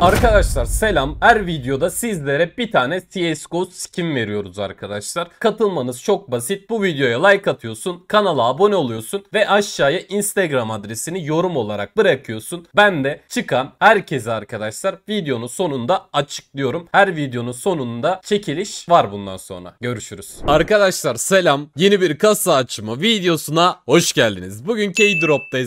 Arkadaşlar selam. Her videoda sizlere bir tane CSGO skin veriyoruz arkadaşlar. Katılmanız çok basit. Bu videoya like atıyorsun, kanala abone oluyorsun ve aşağıya Instagram adresini yorum olarak bırakıyorsun. Ben de çıkan herkese arkadaşlar videonun sonunda açıklıyorum. Her videonun sonunda çekiliş var bundan sonra. Görüşürüz. Arkadaşlar selam. Yeni bir kasa açımı videosuna hoş geldiniz. Bugün k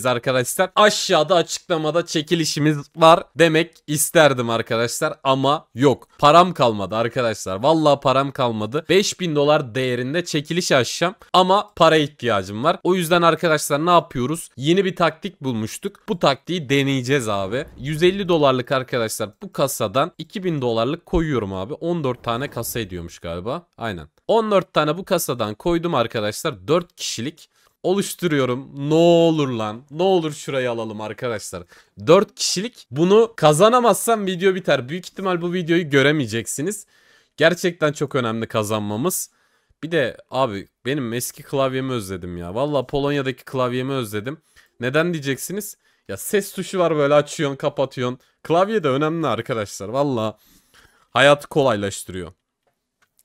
arkadaşlar. Aşağıda açıklamada çekilişimiz var demek istedim isterdim arkadaşlar ama yok. Param kalmadı arkadaşlar. Valla param kalmadı. 5000 dolar değerinde çekiliş açacağım ama para ihtiyacım var. O yüzden arkadaşlar ne yapıyoruz? Yeni bir taktik bulmuştuk. Bu taktiği deneyeceğiz abi. 150 dolarlık arkadaşlar bu kasadan 2000 dolarlık koyuyorum abi. 14 tane kasa ediyormuş galiba. Aynen. 14 tane bu kasadan koydum arkadaşlar. 4 kişilik oluşturuyorum. Ne olur lan. Ne olur şurayı alalım arkadaşlar. 4 kişilik. Bunu kazanamazsam video biter. Büyük ihtimal bu videoyu göremeyeceksiniz. Gerçekten çok önemli kazanmamız. Bir de abi benim eski klavyemi özledim ya. Valla Polonya'daki klavyemi özledim. Neden diyeceksiniz? Ya ses tuşu var böyle açıyorsun kapatıyorsun. Klavye de önemli arkadaşlar. Valla hayatı kolaylaştırıyor.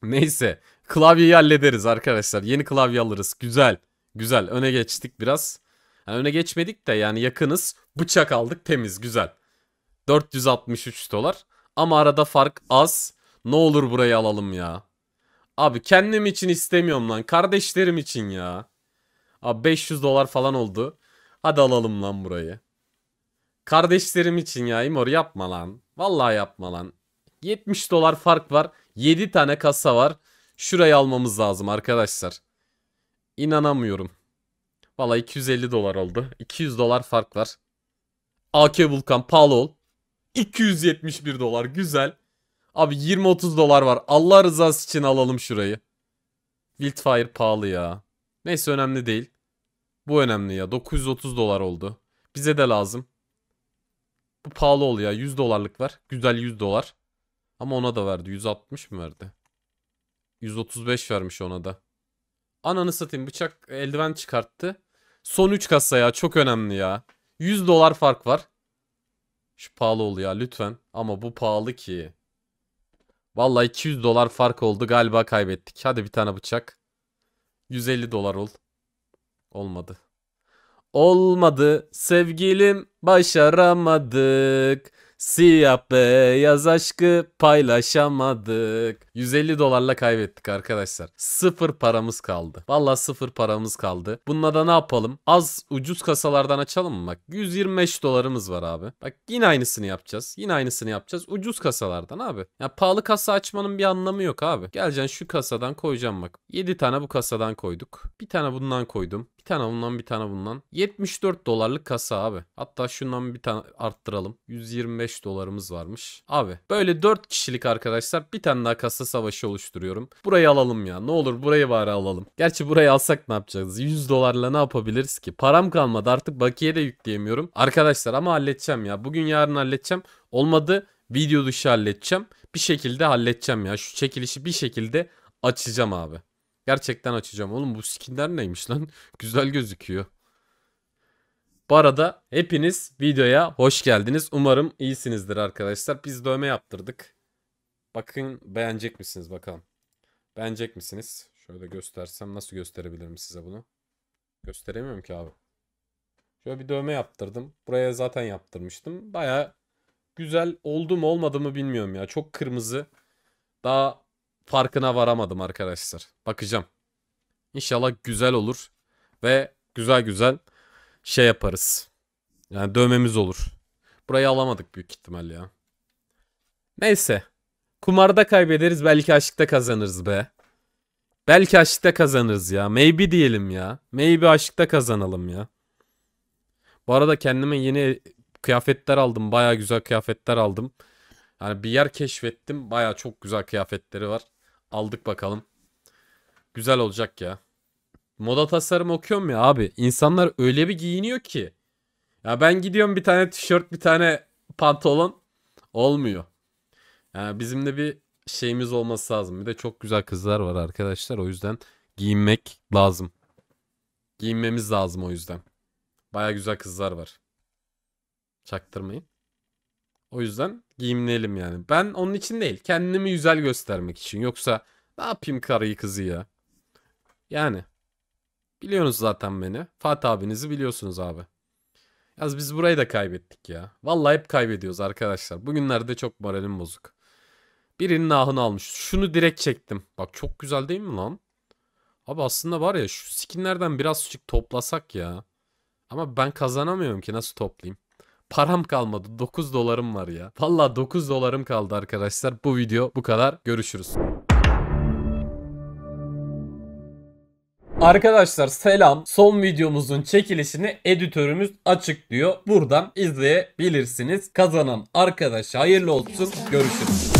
Neyse klavyeyi hallederiz arkadaşlar. Yeni klavye alırız. Güzel. Güzel öne geçtik biraz. Yani öne geçmedik de yani yakınız. Bıçak aldık temiz güzel. 463 dolar. Ama arada fark az. Ne olur burayı alalım ya. Abi kendim için istemiyorum lan. Kardeşlerim için ya. Abi 500 dolar falan oldu. Hadi alalım lan burayı. Kardeşlerim için ya İmor yapma lan. Vallahi yapma lan. 70 dolar fark var. 7 tane kasa var. Şurayı almamız lazım arkadaşlar. İnanamıyorum. Valla 250 dolar oldu. 200 dolar fark var. AK Vulkan pahalı ol. 271 dolar güzel. Abi 20-30 dolar var. Allah rızası için alalım şurayı. Wildfire pahalı ya. Neyse önemli değil. Bu önemli ya. 930 dolar oldu. Bize de lazım. Bu pahalı ol ya. 100 dolarlık var. Güzel 100 dolar. Ama ona da verdi. 160 mı verdi? 135 vermiş ona da. Ananı satayım bıçak eldiven çıkarttı. Son 3 kasa ya çok önemli ya. 100 dolar fark var. Şu pahalı oluyor lütfen. Ama bu pahalı ki. Vallahi 200 dolar fark oldu galiba kaybettik. Hadi bir tane bıçak. 150 dolar ol. Olmadı. Olmadı sevgilim başaramadık. Siyah beyaz aşkı paylaşamadık. 150 dolarla kaybettik arkadaşlar. Sıfır paramız kaldı. Valla sıfır paramız kaldı. Bununla da ne yapalım? Az ucuz kasalardan açalım mı? Bak 125 dolarımız var abi. Bak yine aynısını yapacağız. Yine aynısını yapacağız. Ucuz kasalardan abi. Ya pahalı kasa açmanın bir anlamı yok abi. Geleceksin şu kasadan koyacağım bak. 7 tane bu kasadan koyduk. Bir tane bundan koydum. Bir tane bundan bir tane bundan. 74 dolarlık kasa abi. Hatta şundan bir tane arttıralım. 125 dolarımız varmış. Abi böyle 4 kişilik arkadaşlar bir tane daha kasa savaşı oluşturuyorum. Burayı alalım ya. Ne olur burayı bari alalım. Gerçi burayı alsak ne yapacağız? 100 dolarla ne yapabiliriz ki? Param kalmadı artık bakiye de yükleyemiyorum. Arkadaşlar ama halledeceğim ya. Bugün yarın halledeceğim. Olmadı video dışı halledeceğim. Bir şekilde halledeceğim ya. Şu çekilişi bir şekilde açacağım abi. Gerçekten açacağım. Oğlum bu skinler neymiş lan? Güzel gözüküyor. Bu arada hepiniz videoya hoş geldiniz. Umarım iyisinizdir arkadaşlar. Biz dövme yaptırdık. Bakın beğenecek misiniz bakalım. Beğenecek misiniz? Şöyle göstersem nasıl gösterebilirim size bunu? Gösteremiyorum ki abi. Şöyle bir dövme yaptırdım. Buraya zaten yaptırmıştım. Baya güzel oldu mu olmadı mı bilmiyorum ya. Çok kırmızı. Daha farkına varamadım arkadaşlar. Bakacağım. İnşallah güzel olur. Ve güzel güzel şey yaparız. Yani dövmemiz olur. Burayı alamadık büyük ihtimal ya. Neyse. Kumarda kaybederiz belki aşkta kazanırız be. Belki aşkta kazanırız ya. Maybe diyelim ya. Maybe aşkta kazanalım ya. Bu arada kendime yeni kıyafetler aldım. Baya güzel kıyafetler aldım. Yani bir yer keşfettim. Baya çok güzel kıyafetleri var. Aldık bakalım. Güzel olacak ya. Moda tasarım okuyorum ya abi. İnsanlar öyle bir giyiniyor ki. Ya ben gidiyorum bir tane tişört bir tane pantolon. Olmuyor. Yani bizim de bir şeyimiz olması lazım. Bir de çok güzel kızlar var arkadaşlar. O yüzden giyinmek lazım. Giyinmemiz lazım o yüzden. Baya güzel kızlar var. Çaktırmayın. O yüzden giyimleyelim yani. Ben onun için değil. Kendimi güzel göstermek için. Yoksa ne yapayım karıyı kızı ya. Yani. Biliyorsunuz zaten beni. Fatih abinizi biliyorsunuz abi. Yaz biz burayı da kaybettik ya. Vallahi hep kaybediyoruz arkadaşlar. Bugünlerde çok moralim bozuk. Birinin ahını almış. Şunu direkt çektim. Bak çok güzel değil mi lan? Abi aslında var ya şu skinlerden birazcık toplasak ya. Ama ben kazanamıyorum ki nasıl toplayayım? param kalmadı. 9 dolarım var ya. Valla 9 dolarım kaldı arkadaşlar. Bu video bu kadar. Görüşürüz. Arkadaşlar selam. Son videomuzun çekilişini editörümüz açıklıyor. Buradan izleyebilirsiniz. Kazanan arkadaş hayırlı olsun. Görüşürüz.